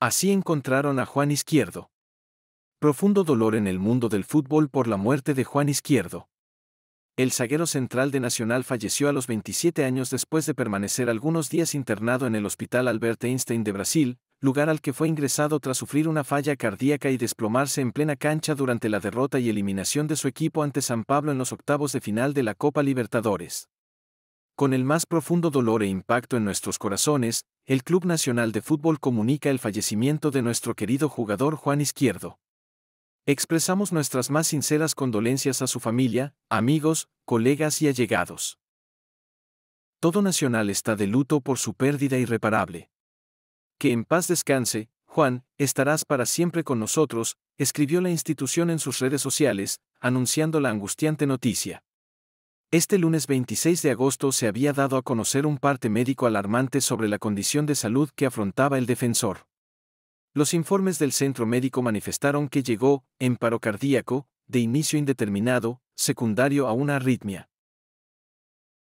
Así encontraron a Juan Izquierdo. Profundo dolor en el mundo del fútbol por la muerte de Juan Izquierdo. El zaguero central de Nacional falleció a los 27 años después de permanecer algunos días internado en el Hospital Albert Einstein de Brasil, lugar al que fue ingresado tras sufrir una falla cardíaca y desplomarse en plena cancha durante la derrota y eliminación de su equipo ante San Pablo en los octavos de final de la Copa Libertadores. Con el más profundo dolor e impacto en nuestros corazones, el Club Nacional de Fútbol comunica el fallecimiento de nuestro querido jugador Juan Izquierdo. Expresamos nuestras más sinceras condolencias a su familia, amigos, colegas y allegados. Todo Nacional está de luto por su pérdida irreparable. Que en paz descanse, Juan, estarás para siempre con nosotros, escribió la institución en sus redes sociales, anunciando la angustiante noticia. Este lunes 26 de agosto se había dado a conocer un parte médico alarmante sobre la condición de salud que afrontaba el defensor. Los informes del centro médico manifestaron que llegó en paro cardíaco, de inicio indeterminado, secundario a una arritmia.